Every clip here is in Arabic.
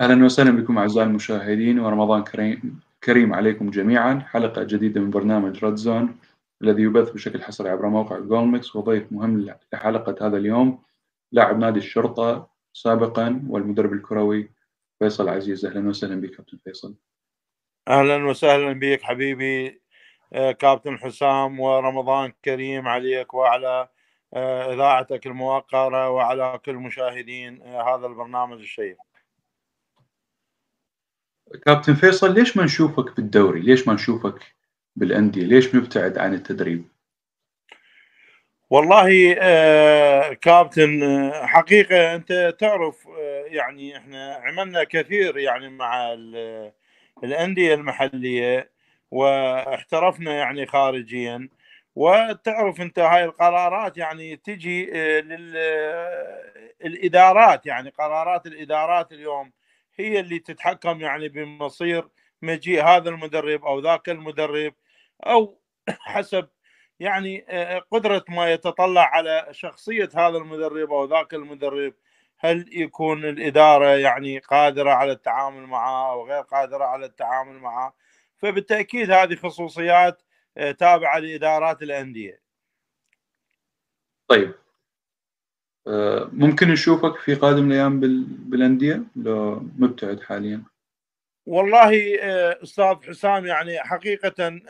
أهلا وسهلا بكم أعزائي المشاهدين ورمضان كريم كريم عليكم جميعا حلقة جديدة من برنامج رد زون الذي يبث بشكل حصري عبر موقع جولمكس وضيف مهم لحلقة هذا اليوم لاعب نادي الشرطة سابقا والمدرب الكروي فيصل عزيز أهلا وسهلا بك كابتن فيصل أهلا وسهلا بك حبيبي آه، كابتن حسام ورمضان كريم عليك وعلى آه، إذاعتك الموقرة وعلى كل مشاهدين آه، هذا البرنامج الشيق كابتن فيصل ليش ما نشوفك بالدوري؟ ليش ما نشوفك بالانديه؟ ليش مبتعد عن التدريب؟ والله آه، كابتن آه، حقيقه انت تعرف آه، يعني احنا عملنا كثير يعني مع الانديه المحليه واحترفنا يعني خارجيا وتعرف انت هاي القرارات يعني تجي للادارات يعني قرارات الادارات اليوم هي اللي تتحكم يعني بمصير مجيء هذا المدرب او ذاك المدرب او حسب يعني آه، قدره ما يتطلع على شخصيه هذا المدرب او ذاك المدرب هل يكون الاداره يعني قادره على التعامل معه او غير قادره على التعامل معه فبالتاكيد هذه خصوصيات آه، تابعه لادارات الانديه. طيب ممكن نشوفك في قادم الايام بالانديه لو مبتعد حاليا والله آه، استاذ حسام يعني حقيقه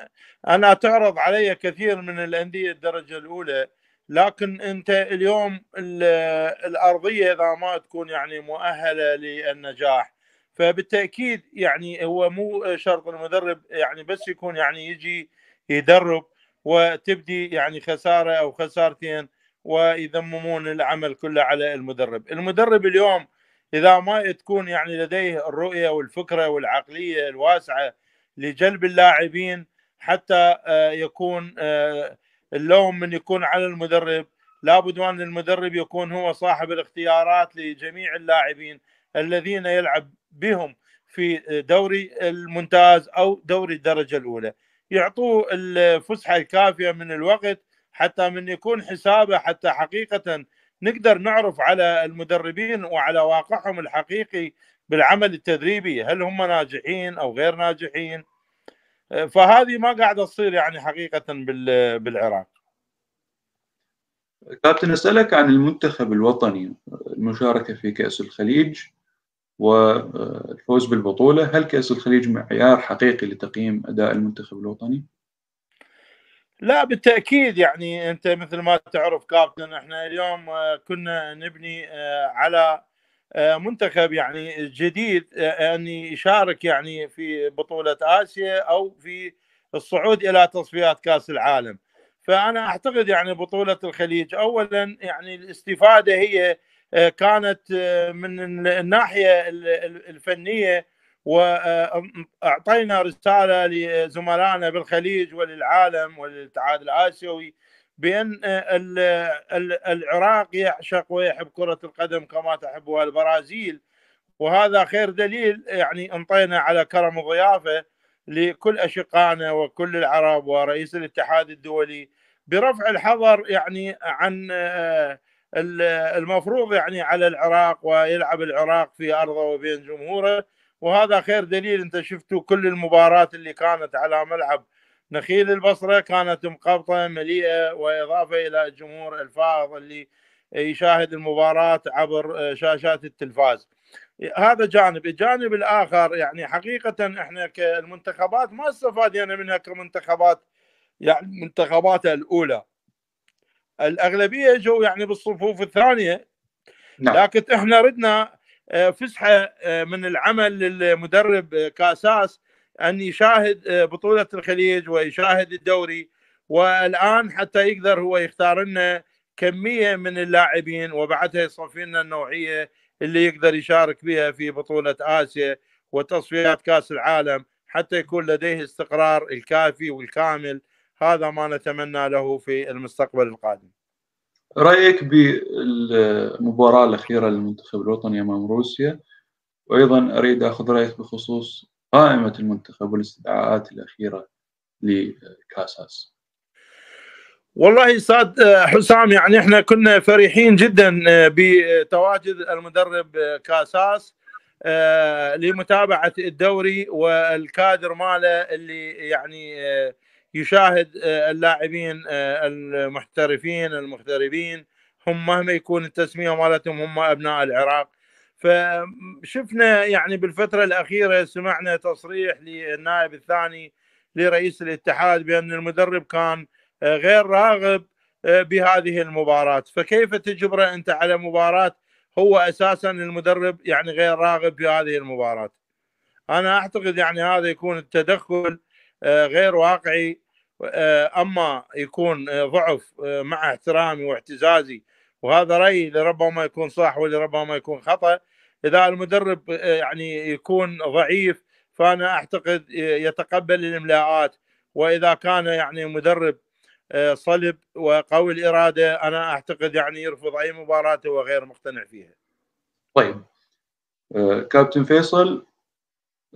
انا تعرض علي كثير من الانديه الدرجه الاولى لكن انت اليوم الارضيه اذا ما تكون يعني مؤهله للنجاح فبالتاكيد يعني هو مو شرط المدرب يعني بس يكون يعني يجي يدرب وتبدي يعني خساره او خسارتين ويذممون العمل كله على المدرب المدرب اليوم اذا ما تكون يعني لديه الرؤيه والفكره والعقليه الواسعه لجلب اللاعبين حتى آه، يكون آه، اللوم من يكون على المدرب لابد ان المدرب يكون هو صاحب الاختيارات لجميع اللاعبين الذين يلعب بهم في دوري الممتاز او دوري الدرجه الاولى يعطوه الفسحه الكافيه من الوقت حتى من يكون حسابه حتى حقيقه نقدر نعرف على المدربين وعلى واقعهم الحقيقي بالعمل التدريبي هل هم ناجحين او غير ناجحين فهذه ما قاعده تصير يعني حقيقه بالعراق كابتن اسالك عن المنتخب الوطني المشاركه في كاس الخليج والفوز بالبطوله هل كاس الخليج معيار حقيقي لتقييم اداء المنتخب الوطني لا بالتاكيد يعني انت مثل ما تعرف كابتن احنا اليوم آه، كنا نبني آه، على آه، منتخب يعني جديد ان يشارك يعني في بطوله اسيا او في الصعود الى تصفيات كاس العالم فانا اعتقد يعني بطوله الخليج اولا يعني الاستفاده هي كانت من الناحيه الفنيه واعطينا رساله لزملائنا بالخليج وللعالم وللاتحاد الاسيوي بان العراق يعشق ويحب كره القدم كما تحبها البرازيل وهذا خير دليل يعني انطينا على كرم ضيافة لكل اشقائنا وكل العرب ورئيس الاتحاد الدولي برفع الحظر يعني عن المفروض يعني على العراق ويلعب العراق في ارضه وبين جمهوره وهذا خير دليل انت شفتوا كل المباراه اللي كانت على ملعب نخيل البصرة كانت مقبطة مليئة وإضافة إلى الجمهور الفائض اللي يشاهد المباراة عبر آه، شاشات التلفاز هذا جانب الجانب الآخر يعني حقيقة احنا كالمنتخبات ما استفادنا منها كمنتخبات يعني منتخباتها الأولى الأغلبية جو يعني بالصفوف الثانية نعم. لكن احنا ردنا آه، فسحه آه، من العمل للمدرب آه، كاساس ان يشاهد بطوله الخليج ويشاهد الدوري والان حتى يقدر هو يختار لنا كميه من اللاعبين وبعدها يصفي لنا النوعيه اللي يقدر يشارك بها في بطوله اسيا وتصفيات كاس العالم حتى يكون لديه استقرار الكافي والكامل هذا ما نتمنى له في المستقبل القادم رايك بالمباراه الاخيره للمنتخب الوطني امام روسيا وايضا اريد اخذ رايك بخصوص قائمه المنتخب والاستدعاءات الاخيره لكاساس والله صاد حسام يعني احنا كنا فرحين جدا آه، بتواجد المدرب آه، كاساس آه، لمتابعه الدوري والكادر ماله اللي يعني يشاهد آه، اللاعبين آه، المحترفين المغتربين هم مهما يكون التسميه مالتهم هم ابناء العراق فشفنا يعني بالفتره الاخيره سمعنا تصريح للنائب الثاني لرئيس الاتحاد بان المدرب كان آه، غير راغب بهذه المباراه فكيف تجبره انت على مباراه هو اساسا المدرب يعني غير راغب في هذه المباراه انا اعتقد يعني هذا يكون التدخل غير واقعي آه، اما يكون آه، ضعف آه، مع احترامي واعتزازي وهذا رايي لربما يكون صح ولربما يكون خطا اذا المدرب يعني يكون ضعيف فانا اعتقد يتقبل الاملاءات واذا كان يعني مدرب صلب وقوي الاراده انا اعتقد يعني يرفض اي مباراه هو غير مقتنع فيها. طيب كابتن فيصل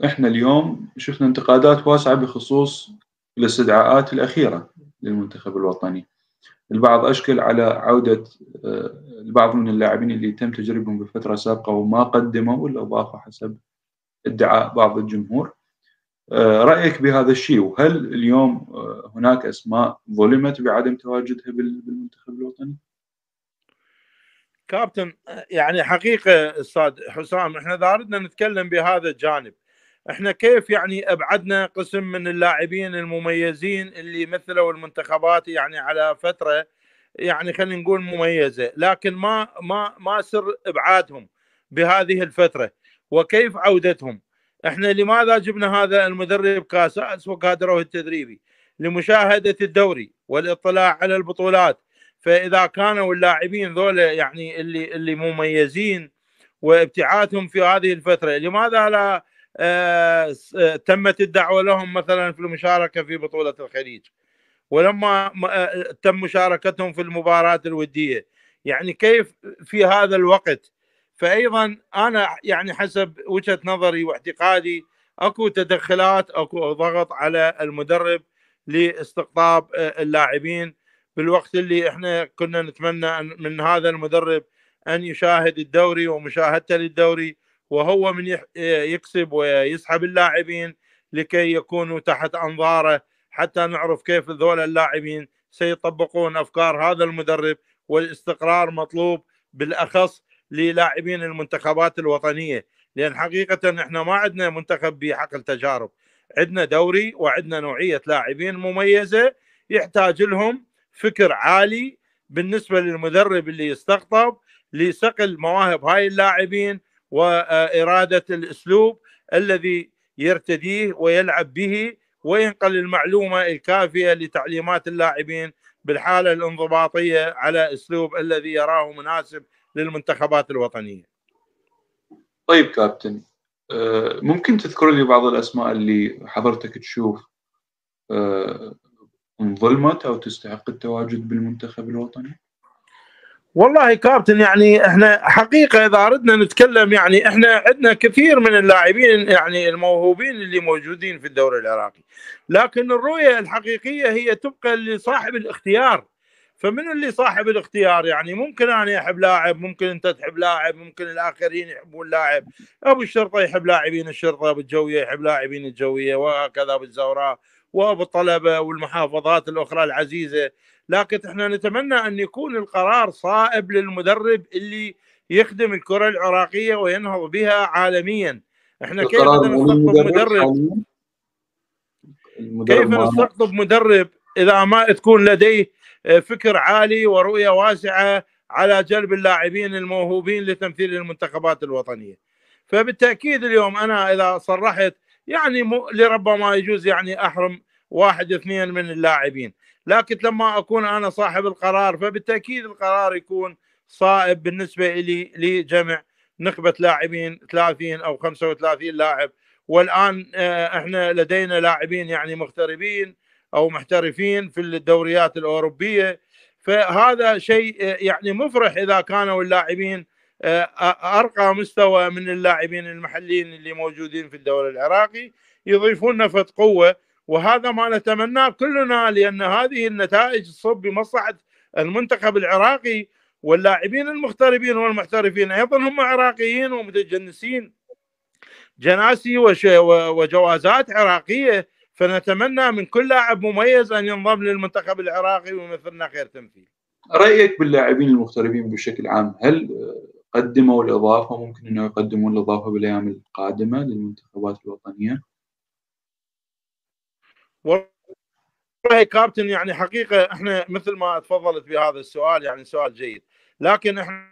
احنا اليوم شفنا انتقادات واسعه بخصوص الاستدعاءات الأخيرة للمنتخب الوطني البعض أشكل على عودة آه، البعض من اللاعبين اللي تم تجربهم بفترة سابقة وما قدموا الإضافة حسب ادعاء بعض الجمهور آه، رأيك بهذا الشيء وهل اليوم آه، هناك أسماء ظلمت بعدم تواجدها بالمنتخب الوطني؟ كابتن يعني حقيقة أستاذ حسام احنا إذا أردنا نتكلم بهذا الجانب احنا كيف يعني ابعدنا قسم من اللاعبين المميزين اللي مثلوا المنتخبات يعني على فتره يعني خلينا نقول مميزه لكن ما ما ما سر ابعادهم بهذه الفتره وكيف عودتهم احنا لماذا جبنا هذا المدرب كاساس وكادره التدريبي لمشاهده الدوري والاطلاع على البطولات فاذا كانوا اللاعبين ذولا يعني اللي اللي مميزين وابتعادهم في هذه الفتره لماذا لا آه، آه، تمت الدعوه لهم مثلا في المشاركه في بطوله الخليج ولما آه، تم مشاركتهم في المباراه الوديه يعني كيف في هذا الوقت فايضا انا يعني حسب وجهه نظري واعتقادي اكو تدخلات اكو ضغط على المدرب لاستقطاب اللاعبين بالوقت اللي احنا كنا نتمنى من هذا المدرب ان يشاهد الدوري ومشاهدته للدوري وهو من إيه، يكسب ويسحب اللاعبين لكي يكونوا تحت انظاره حتى نعرف كيف ذول اللاعبين سيطبقون افكار هذا المدرب والاستقرار مطلوب بالاخص للاعبين المنتخبات الوطنيه لان حقيقه احنا ما عندنا منتخب بحقل تجارب عندنا دوري وعندنا نوعيه لاعبين مميزه يحتاج لهم فكر عالي بالنسبه للمدرب اللي يستقطب لصقل مواهب هاي اللاعبين واراده الاسلوب الذي يرتديه ويلعب به وينقل المعلومه الكافيه لتعليمات اللاعبين بالحاله الانضباطيه على اسلوب الذي يراه مناسب للمنتخبات الوطنيه. طيب كابتن ممكن تذكر لي بعض الاسماء اللي حضرتك تشوف آه، انظلمت او تستحق التواجد بالمنتخب الوطني؟ والله كابتن يعني احنا حقيقه اذا اردنا نتكلم يعني احنا عندنا كثير من اللاعبين يعني الموهوبين اللي موجودين في الدوري العراقي لكن الرؤيه الحقيقيه هي تبقى لصاحب الاختيار فمن اللي صاحب الاختيار يعني ممكن انا احب لاعب ممكن انت تحب لاعب ممكن الاخرين يحبون لاعب ابو الشرطه يحب لاعبين الشرطه ابو الجويه يحب لاعبين الجويه وهكذا ابو الزوراء وابو الطلبه والمحافظات الاخرى العزيزه لكن احنا نتمنى ان يكون القرار صائب للمدرب اللي يخدم الكره العراقيه وينهض بها عالميا احنا كيف نستقطب مدرب كيف نستقطب مدرب اذا ما تكون لديه آه، فكر عالي ورؤيه واسعه على جلب اللاعبين الموهوبين لتمثيل المنتخبات الوطنيه فبالتاكيد اليوم انا اذا صرحت يعني لربما يجوز يعني احرم واحد اثنين من اللاعبين لكن لما اكون انا صاحب القرار فبالتاكيد القرار يكون صائب بالنسبه لي لجمع نخبه لاعبين 30 او 35 لاعب والان آه، احنا لدينا لاعبين يعني مغتربين او محترفين في الدوريات الاوروبيه فهذا شيء آه، يعني مفرح اذا كانوا اللاعبين آه، ارقى مستوى من اللاعبين المحليين اللي موجودين في الدوري العراقي يضيفون نفط قوه وهذا ما نتمناه كلنا لان هذه النتائج تصب بمصلحه المنتخب العراقي واللاعبين المغتربين والمحترفين ايضا هم عراقيين ومتجنسين جناسي وجوازات عراقيه فنتمنى من كل لاعب مميز ان ينضم للمنتخب العراقي ويمثلنا خير تمثيل. رايك باللاعبين المغتربين بشكل عام هل قدموا الاضافه ممكن انه يقدمون الاضافه بالايام القادمه للمنتخبات الوطنيه؟ والله كابتن يعني حقيقه احنا مثل ما تفضلت بهذا السؤال يعني سؤال جيد لكن احنا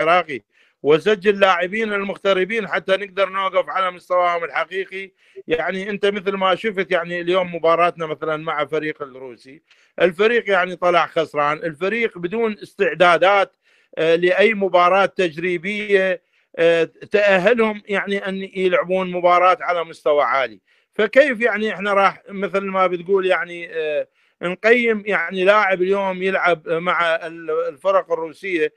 عراقي وسجل لاعبين المغتربين حتى نقدر نوقف على مستواهم الحقيقي يعني انت مثل ما شفت يعني اليوم مباراتنا مثلا مع فريق الروسي الفريق يعني طلع خسران الفريق بدون استعدادات آه، لاي مباراه تجريبيه آه، تاهلهم يعني ان يلعبون مباراه على مستوى عالي فكيف يعني احنا راح مثل ما بتقول يعني آه، نقيم يعني لاعب اليوم يلعب مع الفرق الروسيه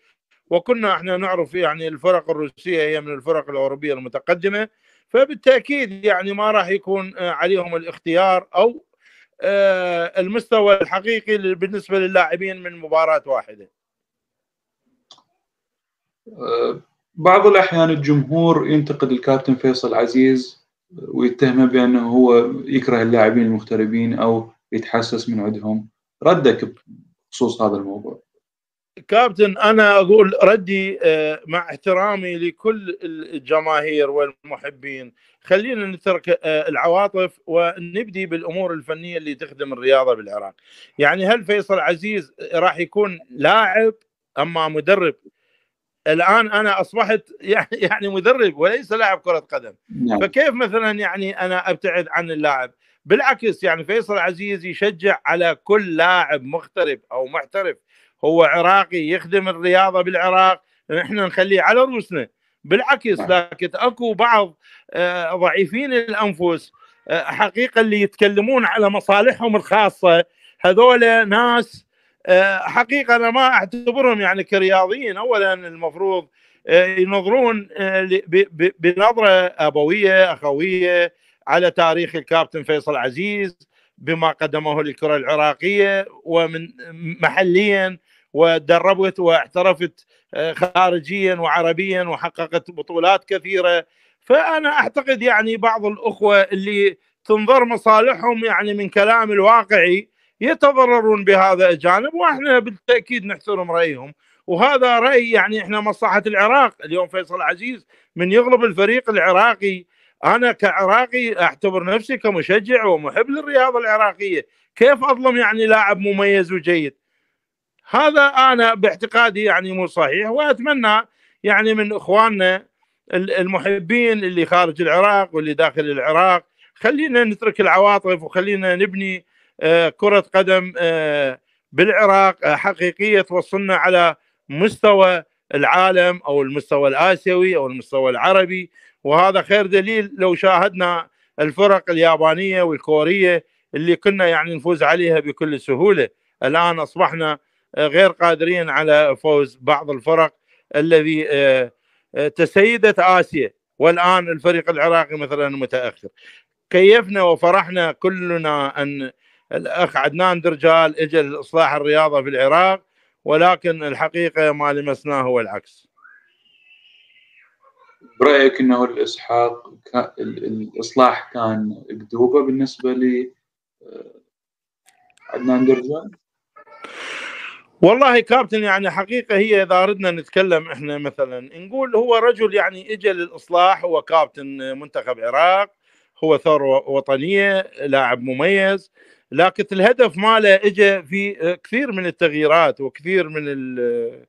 وكنا احنا نعرف يعني الفرق الروسيه هي من الفرق الاوروبيه المتقدمه فبالتاكيد يعني ما راح يكون آه، عليهم الاختيار او آه، المستوى الحقيقي بالنسبه للاعبين من مباراه واحده. بعض الاحيان الجمهور ينتقد الكابتن فيصل عزيز ويتهمه بانه هو يكره اللاعبين المغتربين او يتحسس من عندهم ردك بخصوص هذا الموضوع كابتن انا اقول ردي آه، مع احترامي لكل الجماهير والمحبين خلينا نترك آه، العواطف ونبدي بالامور الفنيه اللي تخدم الرياضه بالعراق يعني هل فيصل عزيز راح يكون لاعب اما مدرب الان انا اصبحت يعني-, يعني مدرب وليس لاعب كره قدم نعم. فكيف مثلا يعني انا ابتعد عن اللاعب بالعكس يعني فيصل عزيز يشجع على كل لاعب مغترب او محترف هو عراقي يخدم الرياضه بالعراق نحن نخليه على رؤوسنا بالعكس نعم. لكن اكو بعض آه، ضعيفين الانفس آه، حقيقه اللي يتكلمون على مصالحهم الخاصه هذول ناس آه، حقيقه انا ما اعتبرهم يعني كرياضيين اولا المفروض آه، ينظرون آه، بنظره ابويه اخويه على تاريخ الكابتن فيصل عزيز بما قدمه للكره العراقيه ومن محليا ودربت واحترفت خارجيا وعربيا وحققت بطولات كثيره فانا اعتقد يعني بعض الاخوه اللي تنظر مصالحهم يعني من كلام الواقعي يتضررون بهذا الجانب واحنا بالتاكيد نحترم رايهم وهذا راي يعني احنا مصلحه العراق اليوم فيصل عزيز من يغلب الفريق العراقي انا كعراقي اعتبر نفسي كمشجع ومحب للرياضه العراقيه كيف اظلم يعني لاعب مميز وجيد هذا انا باعتقادي يعني مو صحيح واتمنى يعني من اخواننا المحبين اللي خارج العراق واللي داخل العراق خلينا نترك العواطف وخلينا نبني آه، كره قدم آه، بالعراق آه، حقيقيه توصلنا على مستوى العالم او المستوى الاسيوي او المستوى العربي وهذا خير دليل لو شاهدنا الفرق اليابانيه والكوريه اللي كنا يعني نفوز عليها بكل سهوله الان اصبحنا غير قادرين على فوز بعض الفرق الذي تسيدت اسيا والان الفريق العراقي مثلا متاخر كيفنا وفرحنا كلنا ان الاخ عدنان درجال اجى لاصلاح الرياضه في العراق ولكن الحقيقه ما لمسناه هو العكس. برايك انه الاسحاق الاصلاح كان اكذوبه بالنسبه ل آه، عدنان درجال؟ والله كابتن يعني حقيقه هي اذا اردنا نتكلم احنا مثلا نقول هو رجل يعني اجى للاصلاح هو كابتن منتخب عراق هو ثروه وطنيه لاعب مميز لكن الهدف ماله اجى في آه، كثير من التغييرات وكثير من آه،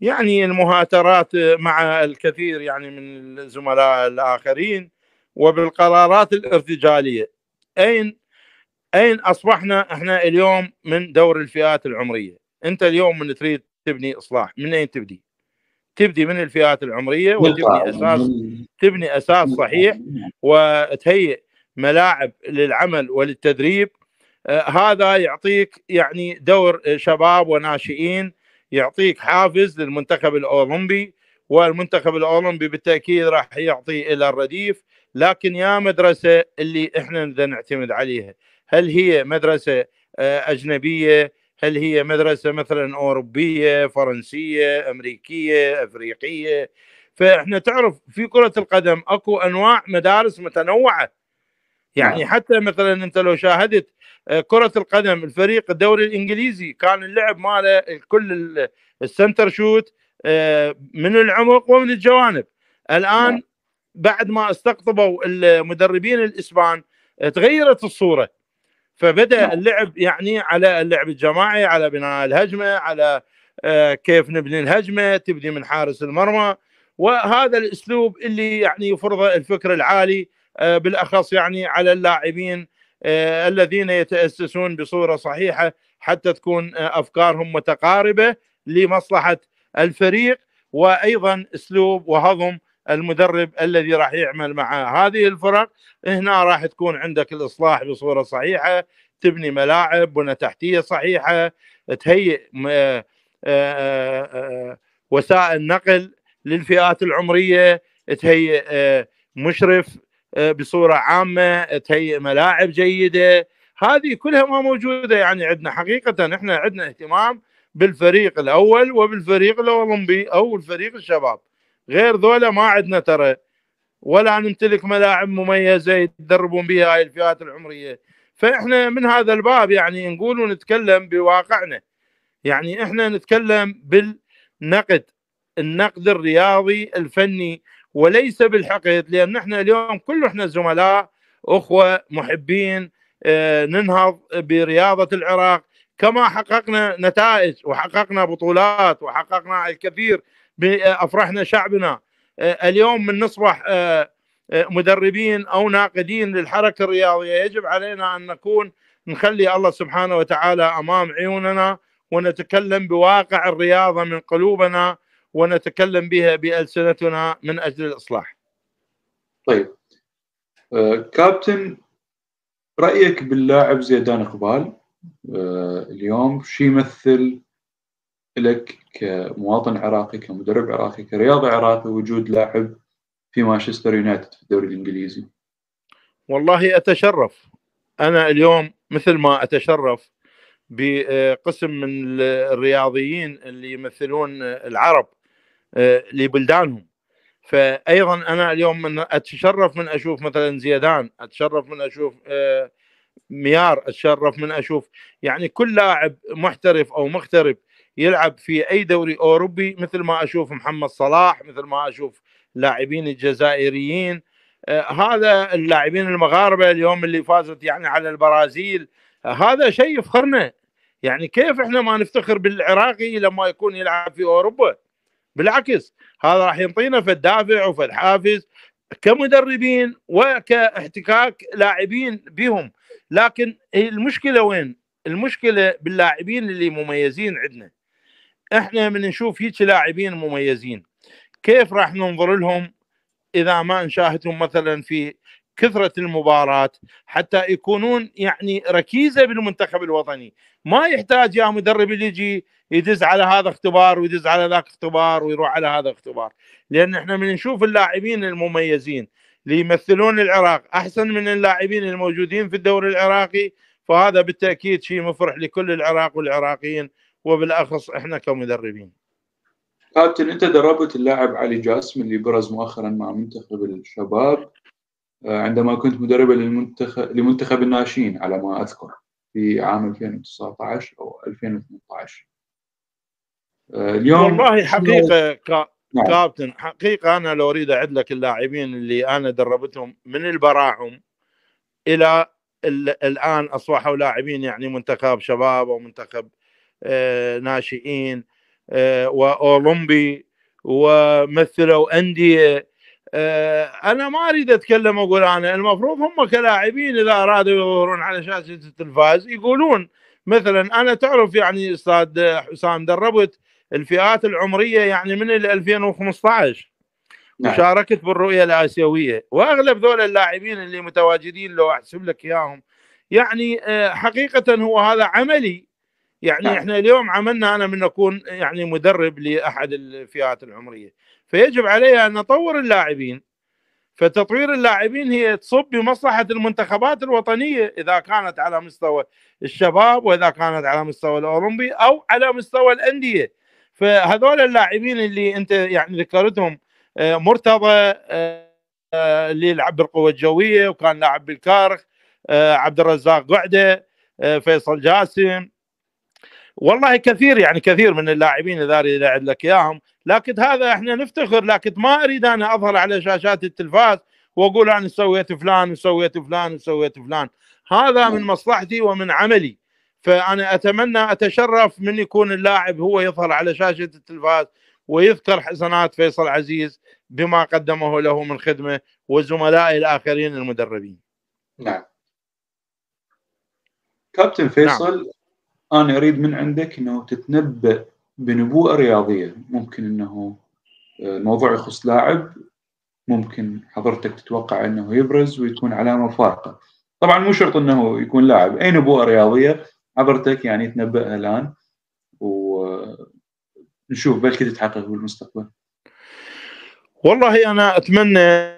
يعني المهاترات آه، مع الكثير يعني من الزملاء الاخرين وبالقرارات الارتجاليه اين اين اصبحنا احنا اليوم من دور الفئات العمريه انت اليوم من تريد تبني اصلاح من اين تبدي تبدي من الفئات العمريه وتبني اساس تبني اساس صحيح وتهيئ ملاعب للعمل وللتدريب آه، هذا يعطيك يعني دور آه، شباب وناشئين يعطيك حافز للمنتخب الاولمبي والمنتخب الاولمبي بالتاكيد راح يعطي الى الرديف لكن يا مدرسه اللي احنا نعتمد عليها هل هي مدرسه آه، اجنبيه هل هي مدرسه مثلا اوروبيه فرنسيه امريكيه افريقيه فاحنا تعرف في كره القدم اكو انواع مدارس متنوعه يعني نعم. حتى مثلا انت لو شاهدت آه، كرة القدم الفريق الدوري الإنجليزي كان اللعب ماله الكل السنتر شوت آه، من العمق ومن الجوانب الآن نعم. بعد ما استقطبوا المدربين الإسبان آه، تغيرت الصورة فبدأ نعم. اللعب يعني على اللعب الجماعي على بناء الهجمة على كيف نبني الهجمة تبني من حارس المرمى وهذا الأسلوب اللي يعني يفرضه الفكر العالي بالاخص يعني على اللاعبين آه، الذين يتاسسون بصوره صحيحه حتى تكون آه، افكارهم متقاربه لمصلحه الفريق وايضا اسلوب وهضم المدرب الذي راح يعمل مع هذه الفرق هنا راح تكون عندك الاصلاح بصوره صحيحه تبني ملاعب بنى تحتيه صحيحه تهيئ آه، وسائل نقل للفئات العمريه تهيئ مشرف بصوره عامه تهيئ ملاعب جيده هذه كلها ما موجوده يعني عندنا حقيقه احنا عندنا اهتمام بالفريق الاول وبالفريق الاولمبي او الفريق الشباب غير ذولا ما عندنا ترى ولا نمتلك ملاعب مميزه يتدربون بها هاي الفئات العمريه فاحنا من هذا الباب يعني نقول ونتكلم بواقعنا يعني احنا نتكلم بالنقد النقد الرياضي الفني وليس بالحقد لان نحن اليوم كل احنا زملاء اخوه محبين آه، ننهض برياضه العراق كما حققنا نتائج وحققنا بطولات وحققنا الكثير افرحنا شعبنا آه، اليوم من نصبح آه، مدربين او ناقدين للحركه الرياضيه يجب علينا ان نكون نخلي الله سبحانه وتعالى امام عيوننا ونتكلم بواقع الرياضه من قلوبنا ونتكلم بها بألسنتنا من أجل الإصلاح طيب آه كابتن رأيك باللاعب زيدان إقبال آه اليوم شو يمثل لك كمواطن عراقي كمدرب عراقي كرياضي عراقي وجود لاعب في مانشستر يونايتد في الدوري الإنجليزي والله أتشرف أنا اليوم مثل ما أتشرف بقسم من الرياضيين اللي يمثلون العرب آه، لبلدانهم فايضا انا اليوم من اتشرف من اشوف مثلا زيدان اتشرف من اشوف آه، ميار اتشرف من اشوف يعني كل لاعب محترف او مغترب يلعب في اي دوري اوروبي مثل ما اشوف محمد صلاح مثل ما اشوف لاعبين الجزائريين آه، هذا اللاعبين المغاربه اليوم اللي فازت يعني على البرازيل هذا شيء يفخرنا يعني كيف احنا ما نفتخر بالعراقي لما يكون يلعب في اوروبا بالعكس هذا راح يعطينا في الدافع وفي الحافز كمدربين وكاحتكاك لاعبين بهم لكن المشكله وين؟ المشكله باللاعبين اللي مميزين عندنا احنا من نشوف هيك لاعبين مميزين كيف راح ننظر لهم اذا ما نشاهدهم مثلا في كثره المباراه حتى يكونون يعني ركيزه بالمنتخب الوطني ما يحتاج يا مدرب اللي يجي يدز على هذا اختبار ويدز على ذاك اختبار ويروح على هذا اختبار لان احنا من نشوف اللاعبين المميزين اللي يمثلون العراق احسن من اللاعبين الموجودين في الدوري العراقي فهذا بالتاكيد شيء مفرح لكل العراق والعراقيين وبالاخص احنا كمدربين كابتن انت دربت اللاعب علي جاسم اللي برز مؤخرا مع منتخب الشباب آه، عندما كنت مدربا للمنتخب لمنتخب الناشئين على ما اذكر في عام 2019 او 2018 آه، اليوم والله حقيقه ك... نعم. كابتن حقيقه انا لو اريد اعد لك اللاعبين اللي انا دربتهم من البراعم الى الان اصبحوا لاعبين يعني منتخب شباب او منتخب آه ناشئين آه واولمبي ومثلوا انديه آه، انا ما اريد اتكلم واقول انا المفروض هم كلاعبين اذا ارادوا يظهرون على شاشه التلفاز يقولون مثلا انا تعرف يعني استاذ حسام دربت الفئات العمريه يعني من 2015 نعم. وشاركت بالرؤيه الاسيويه واغلب ذول اللاعبين اللي متواجدين لو احسب لك اياهم يعني آه، حقيقه هو هذا عملي يعني نعم. احنا اليوم عملنا انا من اكون يعني مدرب لاحد الفئات العمريه فيجب عليها ان نطور اللاعبين فتطوير اللاعبين هي تصب بمصلحه المنتخبات الوطنيه اذا كانت على مستوى الشباب واذا كانت على مستوى الاولمبي او على مستوى الانديه فهذول اللاعبين اللي انت يعني ذكرتهم آه، مرتضى آه، آه، اللي يلعب بالقوه الجويه وكان لاعب بالكارخ عبد الرزاق قعده فيصل جاسم والله كثير يعني كثير من اللاعبين اذا اريد اعد لك اياهم لكن هذا احنا نفتخر لكن ما اريد انا اظهر على شاشات التلفاز واقول انا سويت فلان وسويت فلان وسويت فلان هذا من مصلحتي ومن عملي فانا اتمنى اتشرف من يكون اللاعب هو يظهر على شاشه التلفاز ويذكر حسنات فيصل عزيز بما قدمه له من خدمه وزملائه الاخرين المدربين. نعم. كابتن فيصل نعم. انا اريد من عندك انه تتنبأ بنبوءه رياضيه ممكن انه الموضوع آه، يخص لاعب ممكن حضرتك تتوقع انه يبرز ويكون علامه فارقه طبعا مو شرط انه يكون لاعب اي نبوءه رياضيه حضرتك يعني تنبأها الان ونشوف آه، بلكي تتحقق بالمستقبل والله انا اتمنى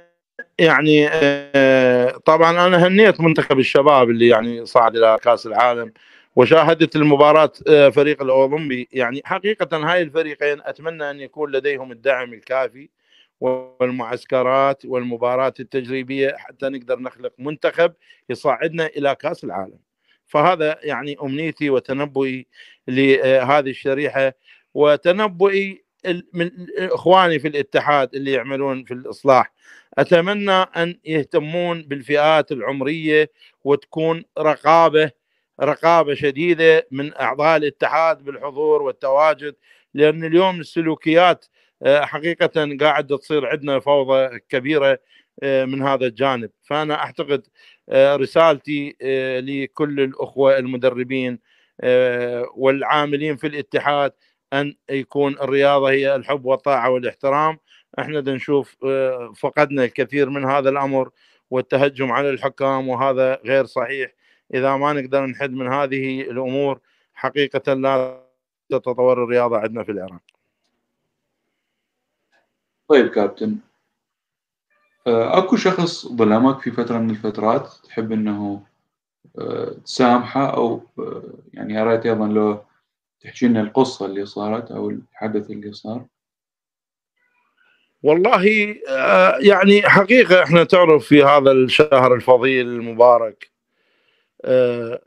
يعني آه، طبعا انا هنيت منتخب الشباب اللي يعني صعد الى كاس العالم وشاهدت المباراة آه، فريق الأولمبي يعني حقيقة هاي الفريقين أتمنى أن يكون لديهم الدعم الكافي والمعسكرات والمباراة التجريبية حتى نقدر نخلق منتخب يصعدنا إلى كأس العالم فهذا يعني أمنيتي وتنبؤي لهذه الشريحة وتنبؤي من إخواني في الاتحاد اللي يعملون في الإصلاح أتمنى أن يهتمون بالفئات العمرية وتكون رقابة رقابه شديده من اعضاء الاتحاد بالحضور والتواجد لان اليوم السلوكيات آه، حقيقه قاعد تصير عندنا فوضى كبيره آه، من هذا الجانب فانا اعتقد آه، رسالتي لكل الاخوه المدربين والعاملين في الاتحاد ان يكون الرياضه هي الحب والطاعه والاحترام احنا نشوف فقدنا الكثير من هذا الامر والتهجم على الحكام وهذا غير صحيح اذا ما نقدر نحد من هذه الامور حقيقه لا تتطور الرياضه عندنا في العراق. طيب كابتن آه، اكو شخص ظلمك في فتره من الفترات تحب انه آه، تسامحه او آه، يعني يا ريت ايضا لو تحكي لنا القصه اللي صارت او الحدث اللي صار. والله يعني حقيقه احنا تعرف في هذا الشهر الفضيل المبارك آه،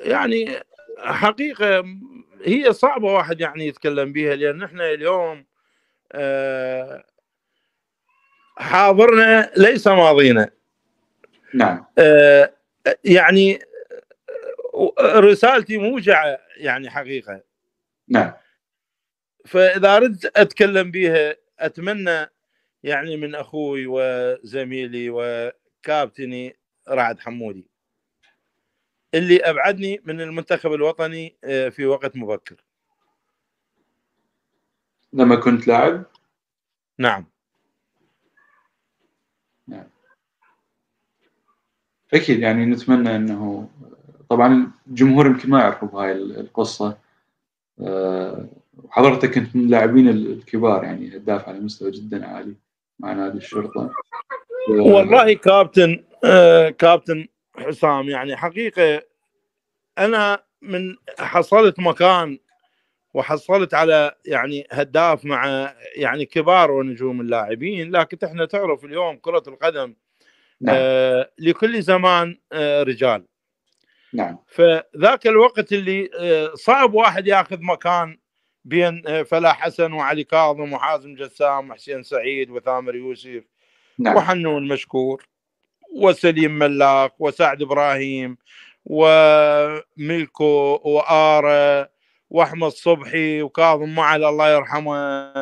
يعني حقيقه هي صعبه واحد يعني يتكلم بها لان احنا اليوم آه، حاضرنا ليس ماضينا نعم آه، يعني رسالتي موجعه يعني حقيقه نعم فاذا اردت اتكلم بها اتمنى يعني من اخوي وزميلي وكابتني رعد حمودي اللي ابعدني من المنتخب الوطني آه، في وقت مبكر لما كنت لاعب نعم نعم اكيد يعني نتمنى انه طبعا الجمهور يمكن ما يعرفوا بهاي القصه وحضرتك آه، كنت من اللاعبين الكبار يعني هداف على مستوى جدا عالي مع نادي الشرطه والله كابتن آه كابتن حسام يعني حقيقه انا من حصلت مكان وحصلت على يعني هداف مع يعني كبار ونجوم اللاعبين لكن احنا تعرف اليوم كره القدم نعم. آه لكل زمان آه رجال نعم فذاك الوقت اللي آه صعب واحد ياخذ مكان بين آه فلاح حسن وعلي كاظم وحازم جسام وحسين سعيد وثامر يوسف نعم. وحنون مشكور وسليم ملاك وسعد ابراهيم وملكو وآرة واحمد صبحي وكاظم معل الله يرحمه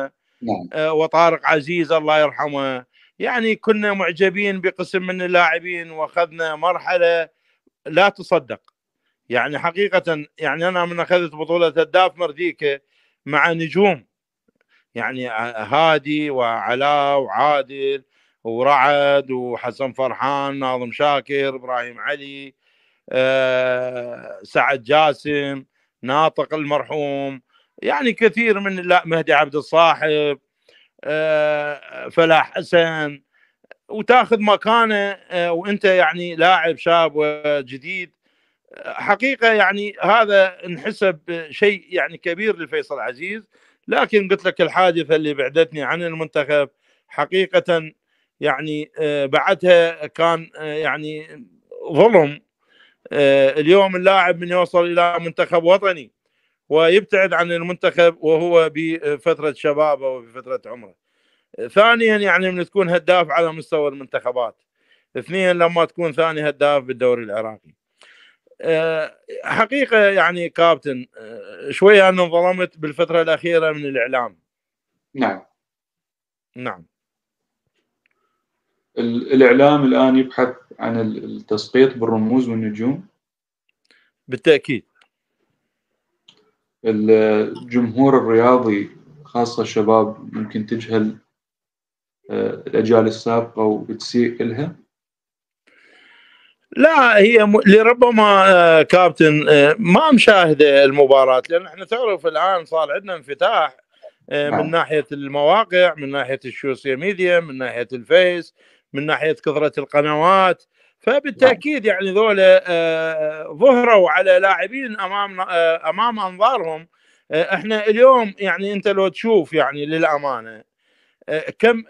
نعم. آه، وطارق عزيز الله يرحمه يعني كنا معجبين بقسم من اللاعبين واخذنا مرحله لا تصدق يعني حقيقه يعني انا من اخذت بطوله الداف مرديكا مع نجوم يعني هادي وعلاء وعادل ورعد وحسن فرحان ناظم شاكر ابراهيم علي آه، سعد جاسم ناطق المرحوم يعني كثير من لا مهدي عبد الصاحب آه، فلاح حسن وتاخذ مكانه آه، وانت يعني لاعب شاب وجديد حقيقه يعني هذا انحسب شيء يعني كبير لفيصل عزيز لكن قلت لك الحادثه اللي بعدتني عن المنتخب حقيقه يعني آه، بعدها كان آه، يعني ظلم آه، اليوم اللاعب من يوصل الى منتخب وطني ويبتعد عن المنتخب وهو بفتره شبابه وبفتره عمره. ثانيا يعني من تكون هداف على مستوى المنتخبات. اثنين لما تكون ثاني هداف بالدوري العراقي. حقيقه يعني كابتن شويه انا انظلمت بالفتره الاخيره من الاعلام. نعم. نعم. الاعلام الان يبحث عن التسقيط بالرموز والنجوم بالتاكيد الجمهور الرياضي خاصه الشباب ممكن تجهل آه، الاجيال السابقه وتسيء لها لا هي م... لربما آه، كابتن آه، ما مشاهده المباراه لان احنا تعرف الان صار عندنا انفتاح من نعم. ناحيه المواقع من ناحيه السوشيال ميديا من ناحيه الفيس من ناحيه كثره القنوات فبالتاكيد نعم. يعني ذولا آه، ظهروا على لاعبين امام آه، امام انظارهم آه، احنا اليوم يعني انت لو تشوف يعني للامانه كم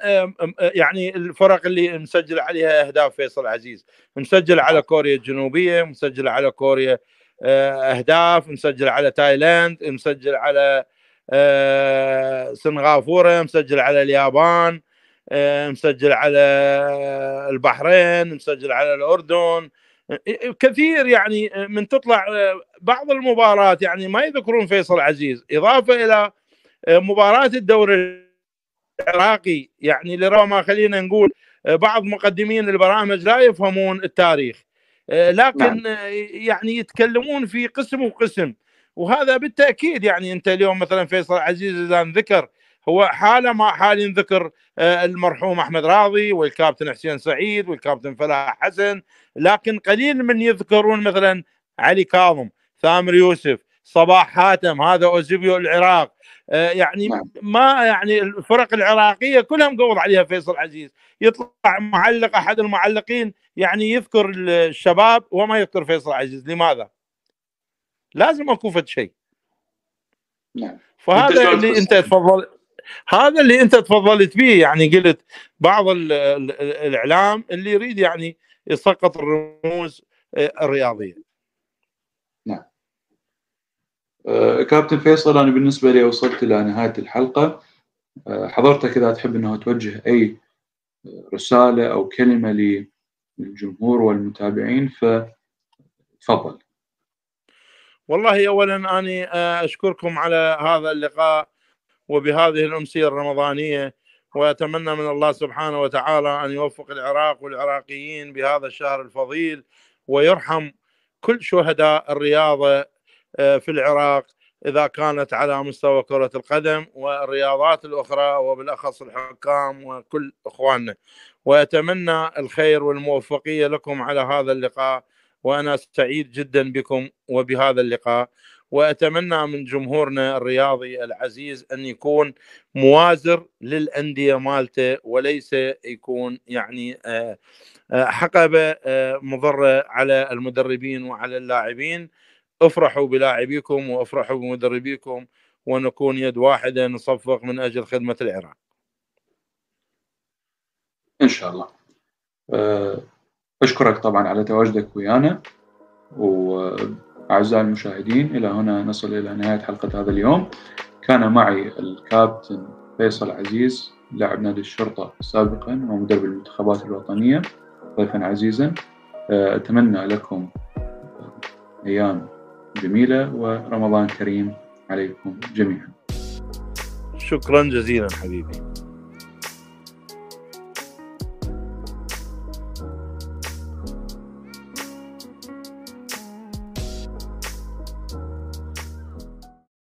يعني الفرق اللي مسجل عليها اهداف فيصل عزيز مسجل على نعم. كوريا الجنوبيه مسجل على كوريا اهداف مسجل على تايلاند مسجل على سنغافوره مسجل على اليابان آه، مسجل على البحرين مسجل على الاردن آه، آه، كثير يعني من تطلع بعض المباريات يعني ما يذكرون فيصل عزيز اضافه الى مباراه الدوري العراقي يعني لرغم خلينا نقول بعض مقدمين البرامج لا يفهمون التاريخ لكن نعم. يعني يتكلمون في قسم وقسم وهذا بالتاكيد يعني انت اليوم مثلا فيصل عزيز اذا ذكر هو حاله ما حال ذكر آه، المرحوم احمد راضي والكابتن حسين سعيد والكابتن فلاح حسن لكن قليل من يذكرون مثلا علي كاظم ثامر يوسف صباح حاتم هذا اوزيبيو العراق آه، يعني نعم. ما يعني الفرق العراقيه كلها مقوض عليها فيصل عزيز يطلع معلق احد المعلقين يعني يذكر الشباب وما يذكر فيصل عزيز لماذا؟ لازم اكو فد شيء نعم فهذا اللي انت تفضل هذا اللي انت تفضلت به يعني قلت بعض الاعلام اللي يريد يعني يسقط الرموز آه، الرياضيه نعم أه كابتن فيصل انا بالنسبه لي وصلت الى نهايه الحلقه أه حضرتك اذا تحب انه توجه اي رساله او كلمه للجمهور والمتابعين فتفضل والله اولا اني آه، اشكركم على هذا اللقاء وبهذه الأمسية الرمضانية وأتمنى من الله سبحانه وتعالى أن يوفق العراق والعراقيين بهذا الشهر الفضيل ويرحم كل شهداء الرياضة آه، في العراق إذا كانت على مستوى كرة القدم والرياضات الأخرى وبالأخص الحكام وكل إخواننا وأتمنى الخير والموفقية لكم على هذا اللقاء وأنا سعيد جدا بكم وبهذا اللقاء واتمنى من جمهورنا الرياضي العزيز ان يكون موازر للانديه مالته وليس يكون يعني آه، آه، حقبه آه، مضره على المدربين وعلى اللاعبين افرحوا بلاعبيكم وافرحوا بمدربيكم ونكون يد واحده نصفق من اجل خدمه العراق. ان شاء الله. اشكرك طبعا على تواجدك ويانا و أعزائي المشاهدين إلى هنا نصل إلى نهاية حلقة هذا اليوم كان معي الكابتن فيصل عزيز لاعب نادي الشرطة سابقا ومدرب المنتخبات الوطنية ضيفا عزيزا آه، أتمنى لكم أيام جميلة ورمضان كريم عليكم جميعا شكرا جزيلا حبيبي